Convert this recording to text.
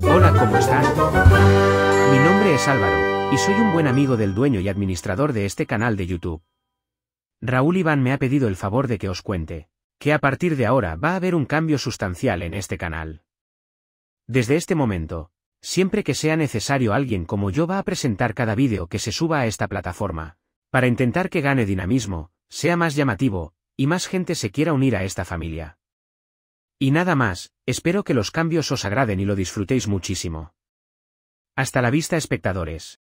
Hola, ¿cómo están? Mi nombre es Álvaro, y soy un buen amigo del dueño y administrador de este canal de YouTube. Raúl Iván me ha pedido el favor de que os cuente, que a partir de ahora va a haber un cambio sustancial en este canal. Desde este momento, siempre que sea necesario alguien como yo va a presentar cada vídeo que se suba a esta plataforma, para intentar que gane dinamismo, sea más llamativo, y más gente se quiera unir a esta familia. Y nada más, espero que los cambios os agraden y lo disfrutéis muchísimo. Hasta la vista espectadores.